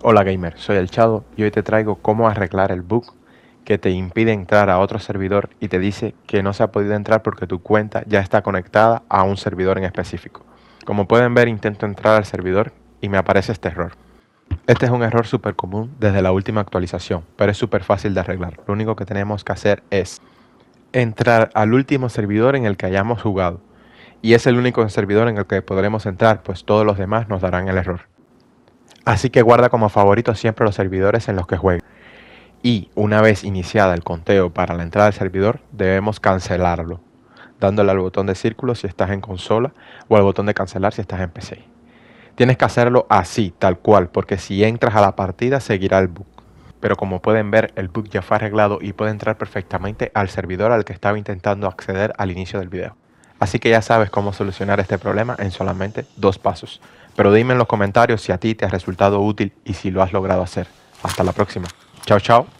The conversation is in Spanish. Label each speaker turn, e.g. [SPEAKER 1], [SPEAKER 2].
[SPEAKER 1] Hola gamer, soy el Chado y hoy te traigo cómo arreglar el bug que te impide entrar a otro servidor y te dice que no se ha podido entrar porque tu cuenta ya está conectada a un servidor en específico. Como pueden ver intento entrar al servidor y me aparece este error. Este es un error súper común desde la última actualización, pero es súper fácil de arreglar. Lo único que tenemos que hacer es entrar al último servidor en el que hayamos jugado. Y es el único servidor en el que podremos entrar, pues todos los demás nos darán el error. Así que guarda como favorito siempre los servidores en los que juegues. Y una vez iniciada el conteo para la entrada al servidor, debemos cancelarlo, dándole al botón de círculo si estás en consola o al botón de cancelar si estás en PC. Tienes que hacerlo así, tal cual, porque si entras a la partida seguirá el bug. Pero como pueden ver, el bug ya fue arreglado y puede entrar perfectamente al servidor al que estaba intentando acceder al inicio del video. Así que ya sabes cómo solucionar este problema en solamente dos pasos. Pero dime en los comentarios si a ti te ha resultado útil y si lo has logrado hacer. Hasta la próxima. Chao, chao.